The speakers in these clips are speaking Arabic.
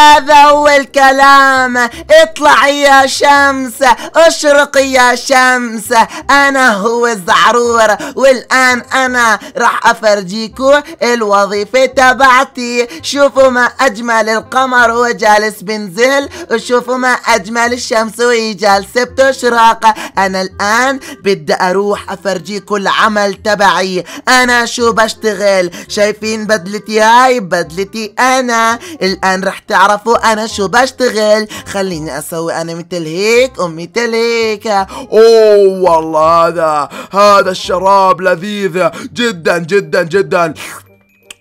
هذا هو الكلام اطلع يا شمس اشرق يا شمس انا هو الزعرور والان انا راح افرجيكو الوظيفة تبعتي شوفوا ما اجمل القمر هو جالس بنزل وشوفوا ما اجمل الشمس وهي جالسة بتشرق انا الان بدي اروح افرجيكو العمل تبعي انا شو بشتغل شايفين بدلتي هاي بدلتي انا الان رح تعرف تعرفوا انا شو بشتغل خليني اسوي انا مثل هيك ومثل هيك اوه والله هذا هذا الشراب لذيذ جدا جدا جدا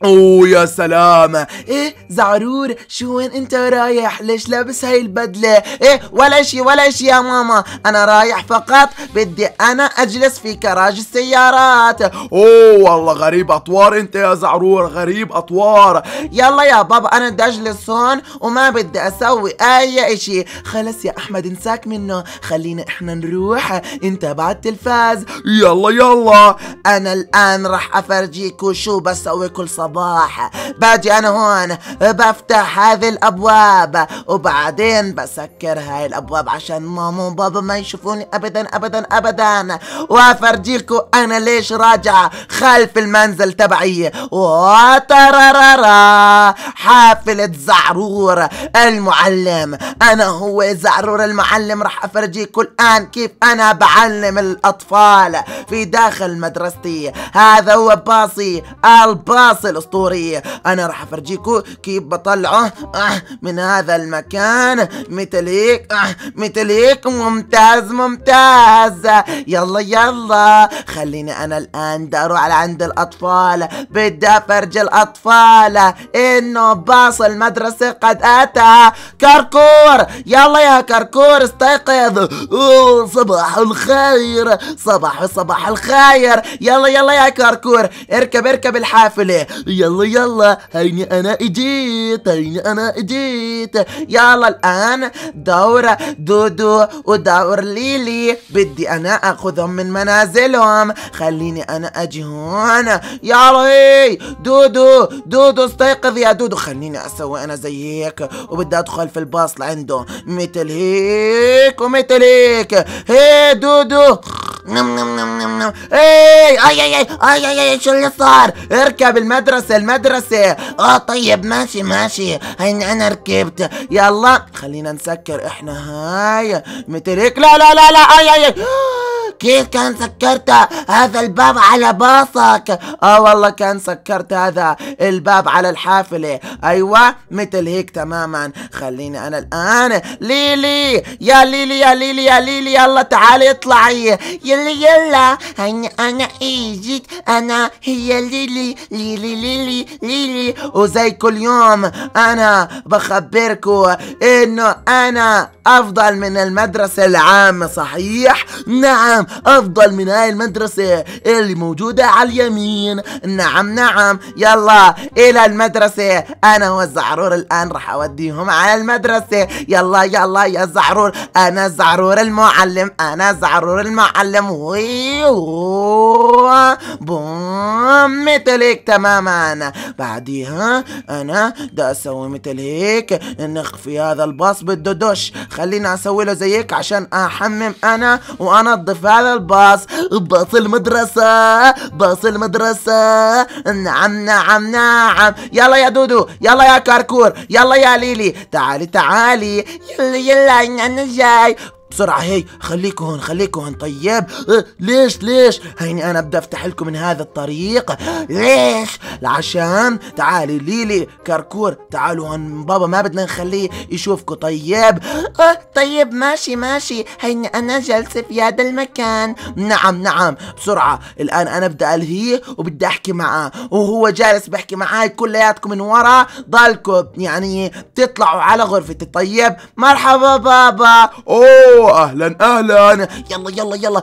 اوه يا سلام ايه زعرور شو وين انت رايح ليش لابس هاي البدلة ايه ولا شي ولا شي يا ماما انا رايح فقط بدي انا اجلس في كراج السيارات اوه والله غريب اطوار انت يا زعرور غريب اطوار يلا يا بابا انا بدي اجلس هون وما بدي اسوي اي اشي خلص يا احمد انساك منه خلينا احنا نروح انت بعد التلفاز يلا يلا انا الان راح افرجيكوا شو بسوي كل صباح الصباح باجي انا هون بفتح هذه الابواب وبعدين بسكر هاي الابواب عشان ماما وبابا ما يشوفوني ابدا ابدا ابدا وافرجيكم انا ليش راجعة خلف المنزل تبعي وترررا حافلة زعرور المعلم انا هو زعرور المعلم راح افرجيكم الان كيف انا بعلم الاطفال في داخل مدرستي هذا هو باصي الباصل الاسطوري انا راح افرجيكو كيف بطلعه أه، من هذا المكان مثل هيك أه، ممتاز ممتاز يلا يلا خليني انا الان دارو على عند الاطفال بدي افرج الاطفال انه باص المدرسة قد اتى كركور يلا يا كركور استيقظ صباح الخير صباح صباح الخير يلا يلا يا كركور اركب اركب الحافلة يلا يلا هيني انا اجيت هيني انا اجيت يلا الان دور دودو ودور ليلي بدي انا اخذهم من منازلهم خليني انا اجي هون يلا هي دودو دودو استيقظ يا دودو خليني اسوي انا زي هيك وبدي ادخل في الباص لعنده مثل هيك ومثل هيك هي دودو نم نم نم نم نم إيه، اي اي اي اي اي اي شو اللي صار اركب المدرسة المدرسة اه طيب ماشي ماشي هين انا ركبت يلا خلينا نسكر احنا هاي متريك لا لا لا لا اي اي, اي. كيف كان سكرت هذا الباب على باصك اه والله كان سكرت هذا الباب على الحافلة ايوه مثل هيك تماما خليني انا الان ليلي يا ليلي يا ليلي يا ليلي يلا تعالي اطلعي يلا يلا انا انا اجيت انا هي ليلي ليلي ليلي ليلي وزي كل يوم انا بخبركم انه انا افضل من المدرسة العامة صحيح؟ نعم افضل من هاي المدرسة اللي موجودة على اليمين نعم نعم يلا الى المدرسة انا والزعرور الان راح اوديهم على المدرسة يلا يلا يا زعرور انا زعرور المعلم انا زعرور المعلم بوم مثل هيك تماما بعديها انا دا اسوي مثل هيك نخفي هذا الباص بده دش خلينا اسوي له زي هيك عشان احمم انا وانظف على الباص باص المدرسة باص المدرسة نعم نعم نعم يلا يا دودو يلا يا كاركور يلا يا ليلي تعالي تعالي يلا يلا انا جاي بسرعة هي خليكوا هون خليكوا هون طيب إيه، ليش ليش هيني أنا بدي أفتح لكم من هذا الطريق ليش لعشان تعالي ليلي كركور تعالوا هون بابا ما بدنا نخليه يشوفكم طيب أه طيب ماشي ماشي هيني أنا جالسة في هذا المكان نعم نعم بسرعة الآن أنا بدي ألهيه وبدي أحكي معاه وهو جالس بحكي معاي كلياتكم من ورا ضلكم يعني تطلعوا على غرفتي طيب مرحبا بابا أوه اهلا اهلا يلا يلا يلا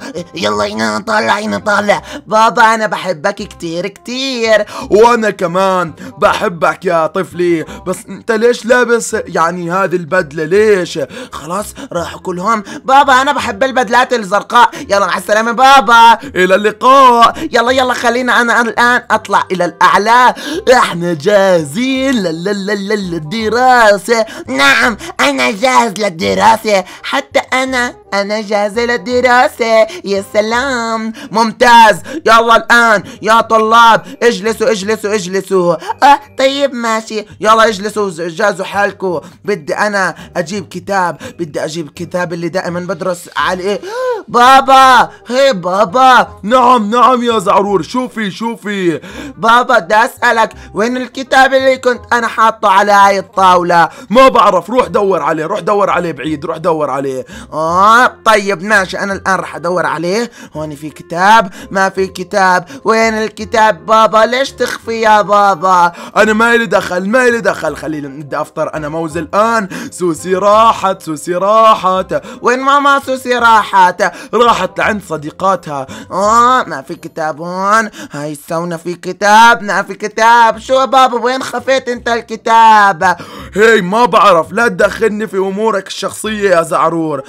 يلا نطلع نطلع بابا انا بحبك كتير كتير وانا كمان بحبك يا طفلي بس انت ليش لابس يعني هذه البدله ليش خلاص راحوا كلهم بابا انا بحب البدلات الزرقاء يلا مع السلامه بابا الى اللقاء يلا يلا خلينا انا الان اطلع الى الاعلى احنا جاهزين للدراسه نعم انا جاهز للدراسه حتى انا أنا أنا جاهزة للدراسة يا سلام ممتاز يلا الآن يا طلاب اجلسوا اجلسوا اجلسوا أه طيب ماشي يلا اجلسوا جازوا حالكم بدي أنا أجيب كتاب بدي أجيب الكتاب اللي دائما بدرس عليه بابا هي بابا نعم نعم يا زعرور شوفي شوفي بابا بدي أسألك وين الكتاب اللي كنت أنا حاطه على هاي الطاولة ما بعرف روح دور عليه روح دور عليه بعيد روح دور عليه اه طيب ماشي انا الان راح ادور عليه هون في كتاب ما في كتاب وين الكتاب بابا ليش تخفي يا بابا انا ما لي دخل ما لي دخل خلي نبدا افطر انا موز الان سوسي راحت سوسي راحت وين ماما سوسي راحت راحت لعند صديقاتها اه ما في كتاب هون هاي سونا في كتاب ما في كتاب شو بابا وين خفيت انت الكتاب هي ما بعرف لا تدخلني في امورك الشخصيه يا زعرور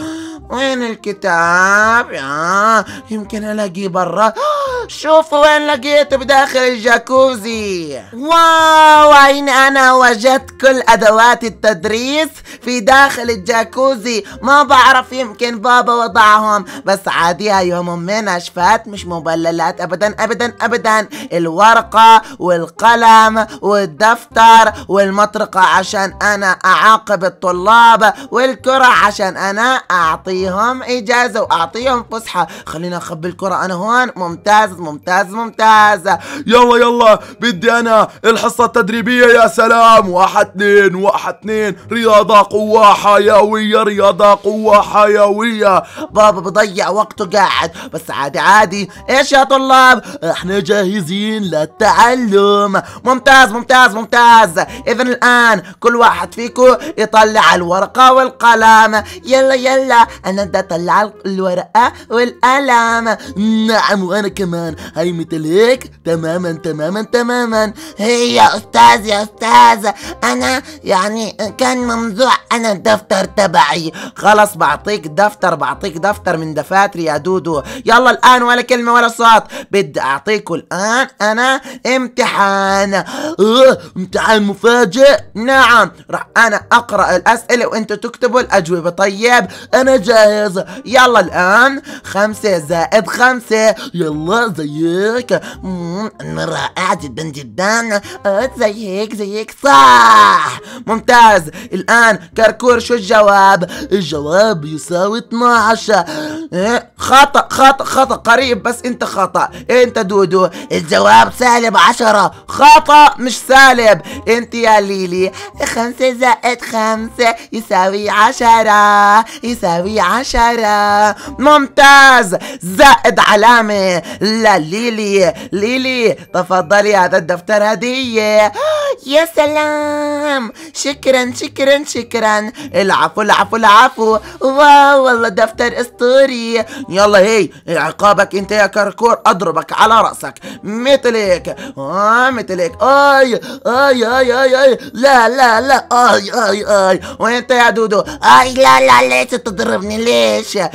وين الكتاب آه يمكن الاقيه برا آه، شوفوا وين لقيته بداخل الجاكوزي واو عين انا وجدت كل ادوات التدريس في داخل الجاكوزي ما بعرف يمكن بابا وضعهم بس عاديها يوم من نشفات مش مبللات ابدا ابدا ابدا الورقة والقلم والدفتر والمطرقة عشان انا اعاقب الطلاب والكرة عشان انا اعطي اعطيهم اجازه واعطيهم فسحه خلينا اخبي الكره انا هون ممتاز ممتاز ممتاز يلا يلا بدي انا الحصه التدريبيه يا سلام واحد اثنين واحد اثنين رياضه قوه حيويه رياضه قوه حيويه بابا بضيع وقته قاعد بس عادي عادي ايش يا طلاب احنا جاهزين للتعلم ممتاز ممتاز ممتاز اذا الان كل واحد فيكم يطلع الورقه والقلم يلا يلا انا بدي اطلع الورقه والقلم نعم وانا كمان هي مثل هيك تماما تماما تماما هي يا استاذ يا استاذ انا يعني كان ممزوع انا الدفتر تبعي خلص بعطيك دفتر بعطيك دفتر من دفاتري يا دودو يلا الان ولا كلمه ولا صوت بدي اعطيكم الان انا امتحان أه، امتحان مفاجئ نعم راح انا اقرا الاسئله وانتوا تكتبوا الاجوبه طيب انا جاي جاهز يلا الآن خمسة زائد خمسة يلا زيك أنا رائع جدا جدا آه، زيك زيك صح ممتاز الآن كركور شو الجواب الجواب يساوي 12 آه، خطأ خطأ خطأ قريب بس أنت خطأ أنت دودو الجواب سالب عشرة خطأ مش سالب أنت يا ليلي خمسة زائد خمسة يساوي عشرة يساوي عشرة ممتاز زائد علامة لليلي ليلي تفضلي هذا الدفتر هدية يا سلام شكرا شكرا شكرا العفو العفو العفو واو والله دفتر اسطوري يلا هي عقابك انت يا كركور اضربك على راسك مثلك اه مثلك اي اي اي اي اي لا لا لا اي اي اي وانت يا دودو اي لا لا ليش تضربني ليش يي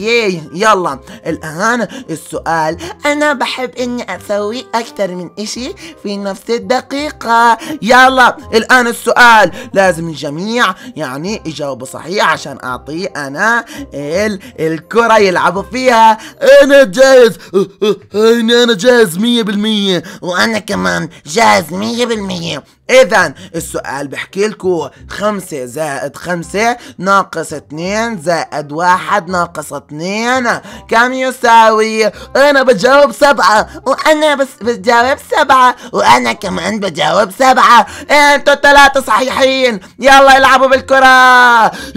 يي يلا الآن السؤال أنا بحب إني أسوي أكثر من إشي في نفس الدقيقة يلا الآن السؤال لازم الجميع يعني يجاوبوا صحيح عشان أعطيه أنا ال الكرة يلعبوا فيها أنا جاهز أه، أه، أنا جاهز مية بالمية وأنا كمان جاهز مية بالمية إذا السؤال بحكي لكم خمسة زائد خمسة ناقص اثنين زائد واحد ناقص اثنين كم يساوي؟ أنا بجاوب سبعة وأنا بس بجاوب سبعة وأنا كمان بجاوب سبعة انتو ثلاثة صحيحين يلا العبوا بالكرة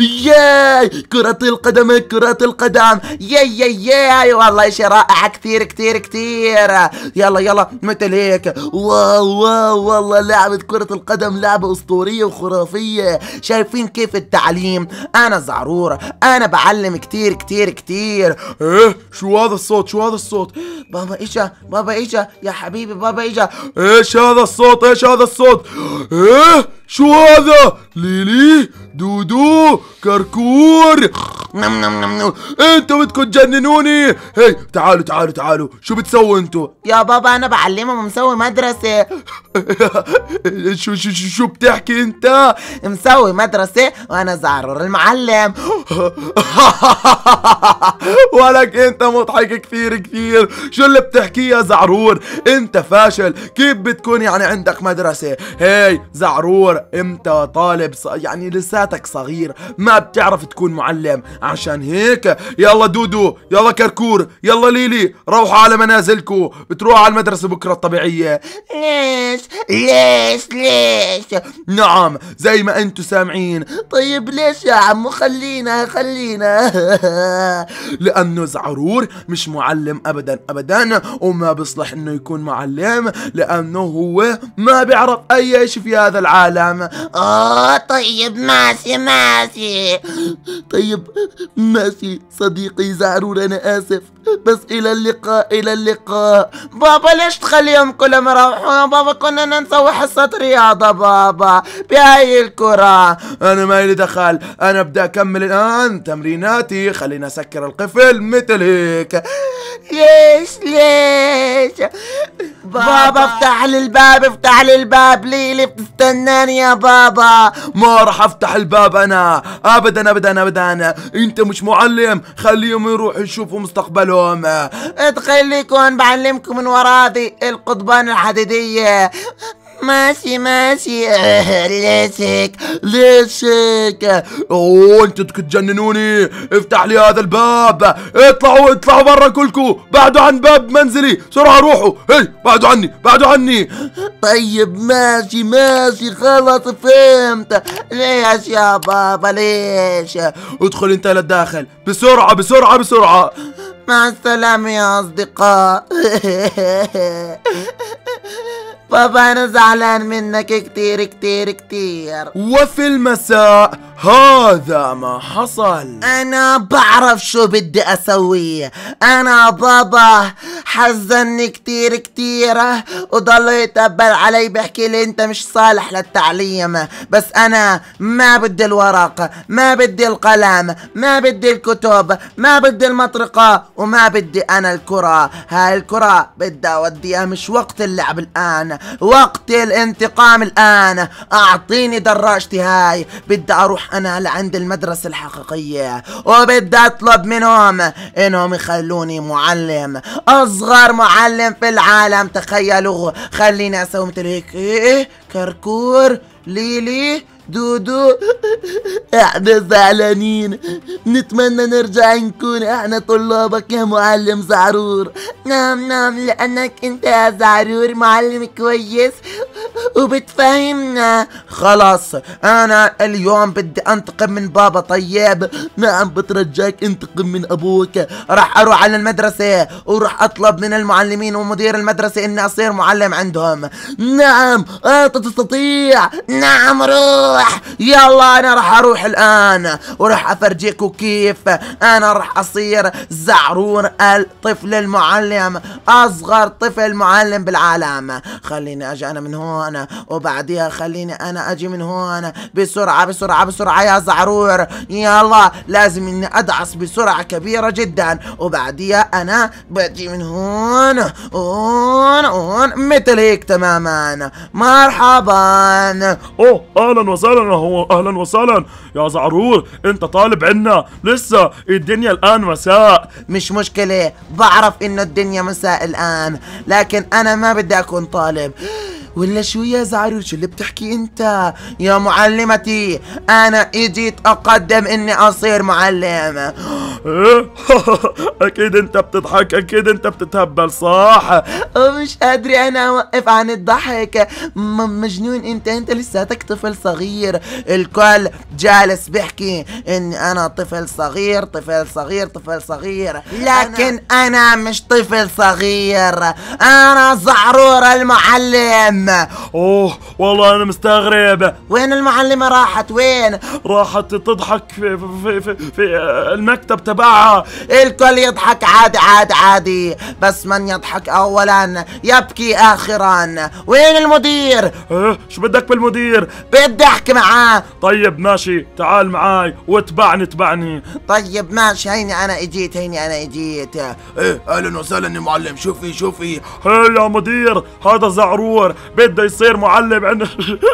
ياي كرة القدم كرة القدم ياي ياي ياي والله شي رائع كثير كثير كثير يلا يلا متل هيك واو واو والله لعبة كرة كرة القدم لعبة أسطورية وخرافية شايفين كيف التعليم أنا زعرورة أنا بعلم كتير كتير كتير إيه شو هذا الصوت شو هذا الصوت بابا إيشا بابا إيشا يا حبيبي بابا إيشا إيش هذا الصوت إيش هذا الصوت إيه شو هذا ليلي دودو كركور نم نم نم نم انتوا بدكم تجننوني هي تعالوا تعالوا تعالوا شو بتسووا انتوا يا بابا انا بعلمهم مسوي مدرسه شو شو شو بتحكي انت مسوي مدرسه وانا زعرور المعلم ولك انت مضحك كثير كثير شو اللي بتحكيه يا زعرور انت فاشل كيف بتكون يعني عندك مدرسه هي زعرور انت طالب ص... يعني لساتك صغير ما بتعرف تكون معلم عشان هيك يلا دودو يلا كركور يلا ليلي روحوا على منازلكم بتروحوا على المدرسة بكرة الطبيعية ليش ليش ليش نعم زي ما انتم سامعين طيب ليش يا عمو خلينا خلينا لانه زعرور مش معلم ابدا ابدا وما بصلح انه يكون معلم لانه هو ما بيعرف اي شيء في هذا العالم نعم آه طيب ماشي ماشي طيب ماشي صديقي زعرور أنا آسف بس إلى اللقاء إلى اللقاء بابا ليش تخليهم كلهم يروحوا بابا كنا نسوي حصة رياضة بابا بهاي الكرة أنا ما لي دخل أنا بدي أكمل الآن تمريناتي خلينا أسكر القفل مثل هيك ليش ليش بابا افتح لي الباب افتح لي الباب ليلي بتستناني يا بابا ما راح افتح الباب انا ابدا ابدا ابدا انت مش معلم خليهم يروحوا يشوفوا مستقبلهم اتخليكم بعلمكم من وراضي القضبان الحديدية ماشي ماشي ليشك ليشك اوه انتوا تجننوني افتح لي هذا الباب اطلعوا اطلعوا برا كلكم بعدوا عن باب منزلي بسرعه روحوا هي بعدوا عني بعدوا عني طيب ماشي ماشي خلاص فهمت ليش يا بابا ليش ادخل انت للداخل بسرعه بسرعه بسرعه مع السلامه يا اصدقاء بابا انا زعلان منك كتير كتير كتير وفي المساء هذا ما حصل انا بعرف شو بدي اسوي انا بابا حزني كتير كتير وضل يتقبل علي بحكي لي انت مش صالح للتعليم بس انا ما بدي الورق ما بدي القلم ما بدي الكتب ما بدي المطرقة وما بدي انا الكرة هاي الكرة بدي اوديها مش وقت اللعب الان وقت الانتقام الآن أعطيني دراجتي هاي بدي أروح أنا لعند المدرسة الحقيقية وبدي أطلب منهم إنهم يخلوني معلم أصغر معلم في العالم تخيلوا خليني أسوي مثل هيك إيه, إيه، كركور ليلي دودو احنا زعلانين نتمنى نرجع نكون احنا طلابك يا معلم زعرور نعم نعم لانك انت يا زعرور معلم كويس وبتفهمنا خلاص انا اليوم بدي انتقم من بابا طيب نعم بترجاك انتقم من ابوك راح اروح على المدرسة وراح اطلب من المعلمين ومدير المدرسة اني اصير معلم عندهم نعم انت تستطيع نعم روح واضح يلا انا راح اروح الان وراح افرجيكوا كيف انا راح اصير زعرور الطفل المعلم اصغر طفل معلم بالعالم خليني اجي انا من هون وبعديها خليني انا اجي من هون بسرعة بسرعة بسرعة يا زعرور يلا لازم اني ادعس بسرعة كبيرة جدا وبعديها انا بجي من هون هون هون مثل هيك تماما مرحبا اوه اهلا وسهلا وسهلا اهلا وسهلا يا زعرور انت طالب عنا لسه الدنيا الان مساء مش مشكلة بعرف انه الدنيا مساء الان لكن انا ما بدي اكون طالب ولا شو يا زعرور شو اللي بتحكي انت يا معلمتي انا اجيت اقدم اني اصير معلم اكيد انت بتضحك اكيد انت بتتهبل صح مش قادر انا اوقف عن الضحك مجنون انت انت لساتك طفل صغير الكل جالس بيحكي اني انا طفل صغير طفل صغير طفل صغير لكن انا, أنا مش طفل صغير انا زعرور المعلم المهمة اوه والله انا مستغرب وين المعلمة راحت وين راحت تضحك في, في, في, في المكتب تبعها الكل يضحك عادي عادي عادي بس من يضحك اولا يبكي اخرا وين المدير اه شو بدك بالمدير بدي احكي معاه طيب ماشي تعال معاي واتبعني اتبعني طيب ماشي هيني انا اجيت هيني انا اجيت ايه اهلا وسهلا يا معلم شوفي شوفي هي أه، يا مدير هذا زعرور بده يصير معلم عندنا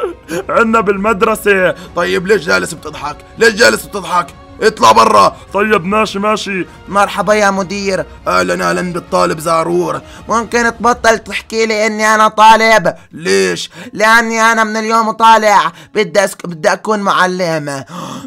عندنا بالمدرسه طيب ليش جالس بتضحك ليش جالس بتضحك اطلع برا طيب ماشي ماشي مرحبا يا مدير اهلا اهلا بالطالب زعرور ممكن تبطل تحكي لي اني انا طالب ليش لاني انا من اليوم وطالع بدي أسك... بدي اكون معلم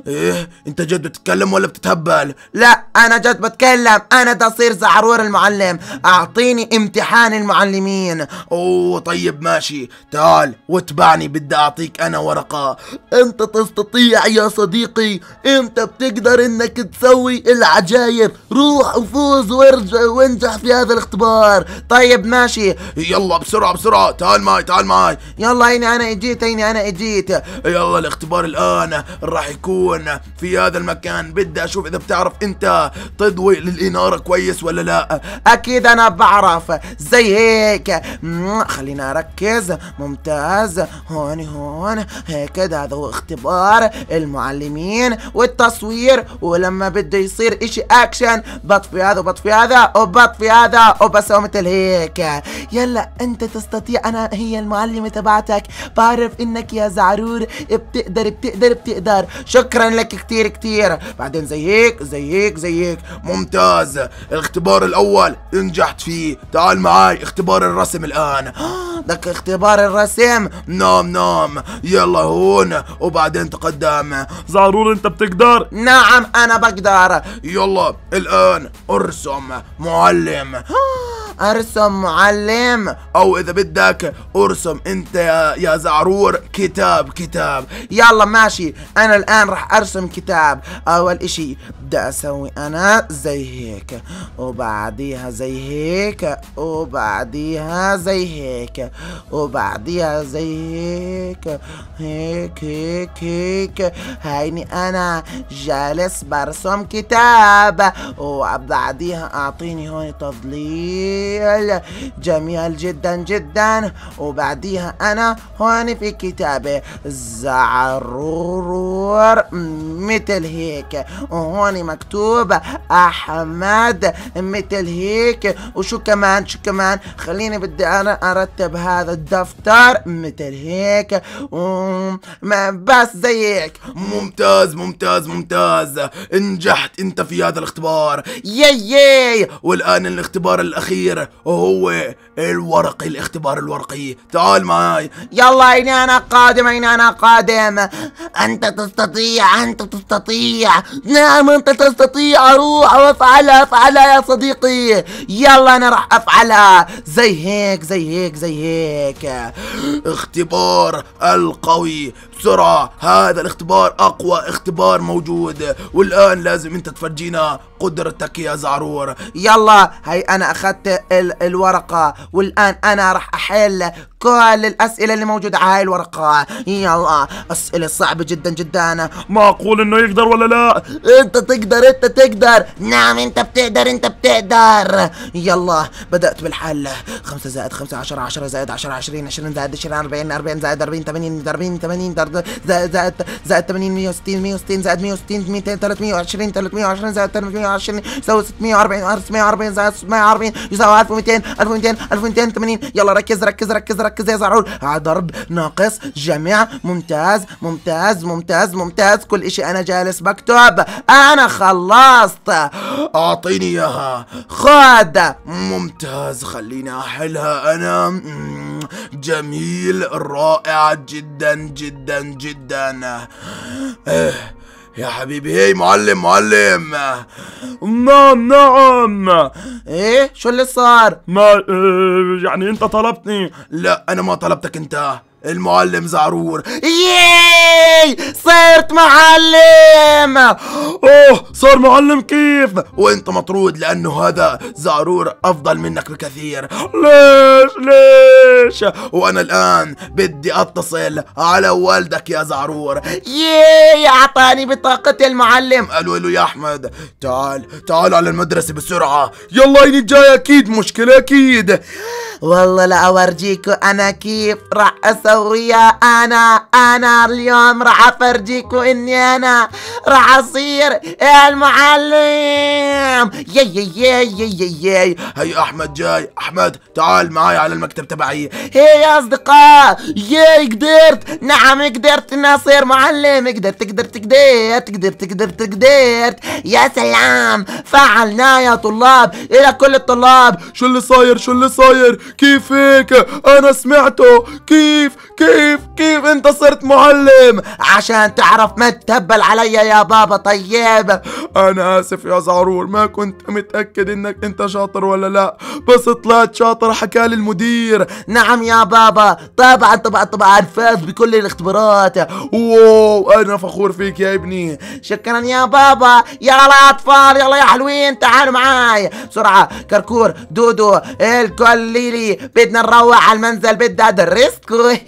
ايه انت جد بتتكلم ولا بتتهبل لا انا جد بتكلم انا بدي اصير زعرور المعلم اعطيني امتحان المعلمين اوه طيب ماشي تعال واتبعني بدي اعطيك انا ورقه انت تستطيع يا صديقي انت بتقدر تقدر انك تسوي العجايب روح وفوز وارجع وانجح في هذا الاختبار طيب ماشي يلا بسرعة بسرعة تعال معي تعال معي يلا هيني انا اجيت هيني انا اجيت يلا الاختبار الان راح يكون في هذا المكان بدي اشوف اذا بتعرف انت تضوي للانارة كويس ولا لا اكيد انا بعرف زي هيك خلينا اركز ممتاز هون هون هيك هذا هو اختبار المعلمين والتصوير كثير ولما بده يصير اشي اكشن بطفي هذا وبطفي هذا وبطفي هذا وبسوي مثل هيك يلا انت تستطيع انا هي المعلمة تبعتك بعرف انك يا زعرور بتقدر بتقدر بتقدر شكرا لك كثير كثير بعدين زي هيك زي هيك زي هيك ممتاز الاختبار الاول نجحت فيه تعال معاي اختبار الرسم الان بدك اختبار الرسم نام نام يلا هون وبعدين تقدم زعرور انت بتقدر نعم نعم أنا بقدر يلا الآن ارسم معلم ارسم معلم او اذا بدك ارسم انت يا, يا زعرور كتاب كتاب يلا ماشي انا الان راح ارسم كتاب اول اشي ابدأ اسوي انا زي هيك وبعديها زي هيك وبعديها زي هيك وبعديها زي هيك هيك هيك هيك هيني انا جالس برسم كتاب وبعديها اعطيني هون تضليل جميل جدا جدا وبعديها انا هون في كتابه زعرور مثل هيك وهون يعني مكتوب احمد مثل هيك وشو كمان شو كمان خليني بدي انا ارتب هذا الدفتر مثل هيك ما بس زيك ممتاز ممتاز ممتاز نجحت انت في هذا الاختبار ياي ياي والان الاختبار الاخير هو الورقي الاختبار الورقي تعال معاي يلا اين انا قادم اين انا قادم انت تستطيع انت تستطيع نعم انت تستطيع اروح وافعلها افعلها يا صديقي يلا انا راح افعلها زي هيك زي هيك زي هيك اختبار القوي بسرعة هذا الاختبار اقوى اختبار موجود والان لازم انت تفرجينا قدرتك يا زعرور يلا هي انا اخذت ال الورقة والآن أنا راح أحل كل الأسئلة اللي موجودة على هاي الورقة يلا أسئلة صعبة جدا جدا معقول إنه يقدر ولا لا أنت تقدر أنت تقدر نعم أنت بتقدر أنت بتقدر يلا بدأت بالحل 5 زائد 5 10 10 زائد 10 20 20 زائد 20 40 40 زائد 40 80 40 80 زائد زائد زائد 80 160 160 زائد 160 200 320 320 زائد 320 يساوي 640 640 زائد 640 يساوي 1200 1200 1280 يلا ركز ركز ركز ركز يا زعرول ضرب ناقص جميع ممتاز ممتاز ممتاز ممتاز كل اشي انا جالس بكتب انا خلصت اعطيني اياها خد ممتاز خليني احلها انا جميل رائع جدا جدا جدا يا حبيبي ايه معلم معلم نعم نعم ايه شو اللي صار ما آه، يعني انت طلبتني لا انا ما طلبتك انت المعلم زعرور ياي صرت معلم اوه صار معلم كيف وانت مطرود لانه هذا زعرور افضل منك بكثير ليش ليش وانا الان بدي اتصل على والدك يا زعرور ياي اعطاني بطاقة المعلم قالوا له يا احمد تعال تعال على المدرسة بسرعة يلا يني جاي اكيد مشكلة اكيد والله لا اورجيكو انا كيف راح الثورية أنا أنا اليوم راح افرجيكو إني أنا راح أصير المعلم يا يا يا يا يا. هي أحمد جاي أحمد تعال معي على المكتب تبعي هي يا أصدقاء ياي قدرت نعم قدرت إني أصير معلم قدرت قدرت قدرت قدرت قدرت قدرت يا سلام فعلنا يا طلاب إلى كل الطلاب شو اللي صاير شو اللي صاير كيف هيك أنا سمعته كيف كيف كيف انت صرت معلم عشان تعرف ما تتهبل علي يا بابا طيب انا اسف يا زعرور ما كنت متأكد انك انت شاطر ولا لا بس طلعت شاطر حكالي المدير نعم يا بابا طبعا طبعا طبعا فاز بكل الاختبارات واو انا فخور فيك يا ابني شكرا يا بابا يلا يا اطفال يلا يا حلوين تعالوا معاي بسرعه كركور دودو الكل ليلي بدنا نروح على المنزل بدي ادرسكم